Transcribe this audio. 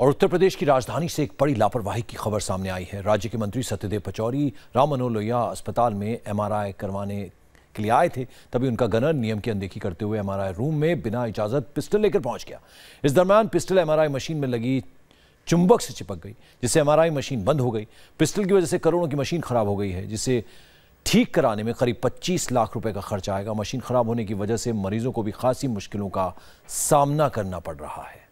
और उत्तर प्रदेश की राजधानी से एक बड़ी लापरवाही की खबर सामने आई है राज्य के मंत्री सत्यदेव पचौरी राम मनोहर अस्पताल में एमआरआई करवाने के लिए आए थे तभी उनका गनन नियम की अनदेखी करते हुए एमआरआई रूम में बिना इजाजत पिस्टल लेकर पहुंच गया इस दरमियान पिस्टल एमआरआई मशीन में लगी चुंबक से चिपक गई जिससे एम मशीन बंद हो गई पिस्टल की वजह से करोड़ों की मशीन खराब हो गई है जिसे ठीक कराने में करीब पच्चीस लाख रुपये का खर्च आएगा मशीन खराब होने की वजह से मरीजों को भी खासी मुश्किलों का सामना करना पड़ रहा है